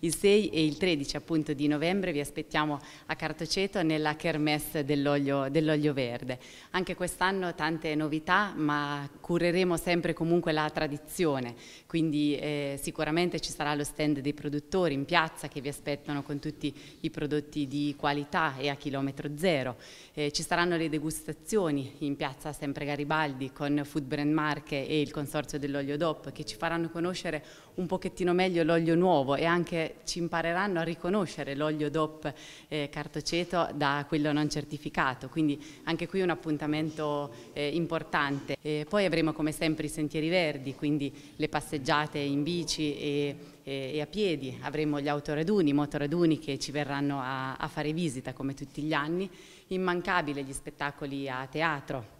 il 6 e il 13 appunto di novembre vi aspettiamo a Cartoceto nella kermesse dell'olio dell verde. Anche quest'anno tante novità ma cureremo sempre comunque la tradizione, quindi eh, sicuramente ci sarà lo stand dei produttori in piazza che vi aspettano con tutti i prodotti di qualità e a chilometro zero. Eh, ci saranno le degustazioni in piazza sempre Garibaldi con Food Brand Marche e il Consorzio dell'Olio DOP che ci faranno conoscere un pochettino meglio l'olio nuovo e anche ci impareranno a riconoscere l'olio DOP eh, cartoceto da quello non certificato, quindi anche qui un appuntamento eh, importante. E poi avremo come sempre i sentieri verdi, quindi le passeggiate in bici e, e, e a piedi, avremo gli autoraduni, i motoraduni che ci verranno a, a fare visita come tutti gli anni, immancabile gli spettacoli a teatro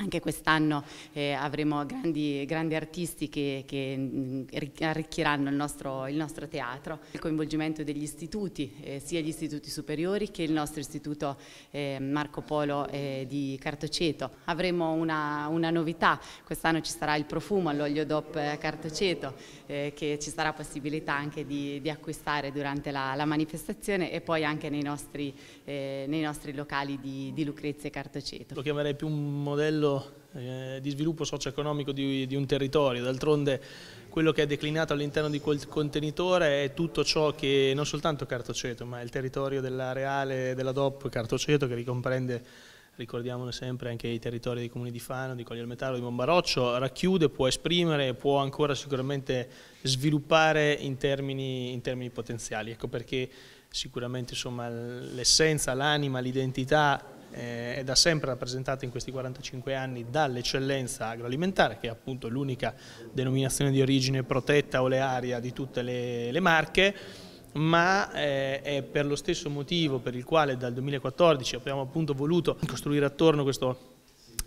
anche quest'anno eh, avremo grandi, grandi artisti che, che, mm, arricchiranno il nostro, il nostro teatro. Il coinvolgimento degli istituti, eh, sia gli istituti superiori che il nostro istituto eh, Marco Polo eh, di Cartoceto. Avremo una, una novità, quest'anno ci sarà il profumo all'olio DOP Cartoceto eh, che ci sarà possibilità anche di, di acquistare durante la, la, manifestazione e poi anche nei nostri, eh, nei nostri locali di, di Lucrezia e Cartoceto. Lo chiamerei più un modello livello eh, di sviluppo socio-economico di, di un territorio, d'altronde quello che è declinato all'interno di quel contenitore è tutto ciò che non soltanto Cartoceto ma il territorio dell'areale della DOP Cartoceto che ricomprende ricordiamone sempre anche i territori dei comuni di Fano, di Coglielmetaro, di Bombaroccio, racchiude, può esprimere, può ancora sicuramente sviluppare in termini, in termini potenziali, ecco perché sicuramente l'essenza, l'anima, l'identità eh, è da sempre rappresentata in questi 45 anni dall'eccellenza agroalimentare, che è appunto l'unica denominazione di origine protetta olearia di tutte le, le marche, ma eh, è per lo stesso motivo per il quale dal 2014 abbiamo appunto voluto costruire attorno questo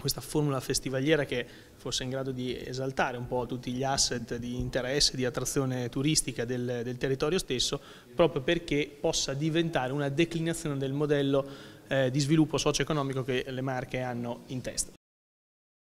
questa formula festivaliera che fosse in grado di esaltare un po' tutti gli asset di interesse, di attrazione turistica del, del territorio stesso, proprio perché possa diventare una declinazione del modello eh, di sviluppo socio-economico che le Marche hanno in testa.